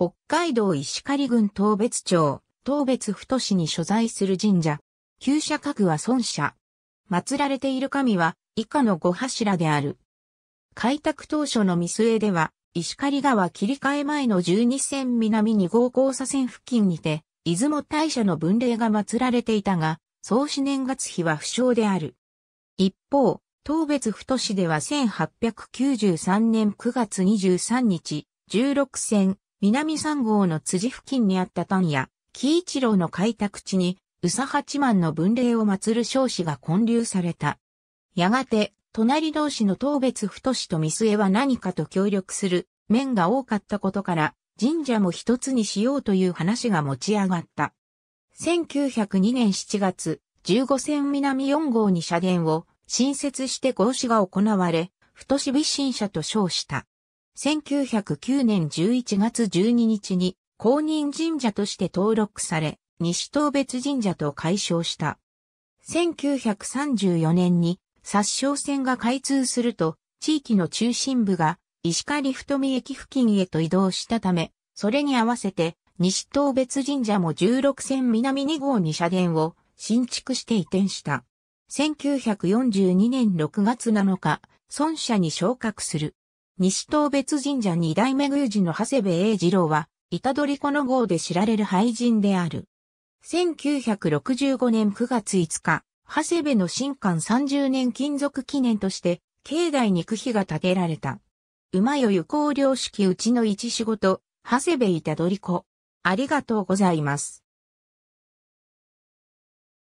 北海道石狩郡東別町、東別太市に所在する神社。旧社格は孫社。祀られている神は以下の五柱である。開拓当初の見据えでは、石狩川切り替え前の12線南に号交差線付近にて、出雲大社の分霊が祀られていたが、創始年月日は不詳である。一方、東別太市では1893年9月23日、16線南三号の辻付近にあった丹や、木一郎の開拓地に、宇佐八幡の文礼を祀る少子が建立された。やがて、隣同士の東別太と三末は何かと協力する面が多かったことから、神社も一つにしようという話が持ち上がった。1902年7月、15線南4号に社殿を新設して合祀が行われ、太微神社と称した。1909年11月12日に公認神社として登録され、西東別神社と解消した。1934年に殺傷線が開通すると、地域の中心部が石狩太見駅付近へと移動したため、それに合わせて西東別神社も16線南2号に社殿を新築して移転した。1942年6月7日、孫社に昇格する。西東別神社二代目宮司の長谷部英二郎は、板取子の号で知られる俳人である。1965年9月5日、長谷部の新館30年金属記念として、境内に区碑が建てられた。馬よゆ行領式うちの一仕事、長谷部板取子。ありがとうございます。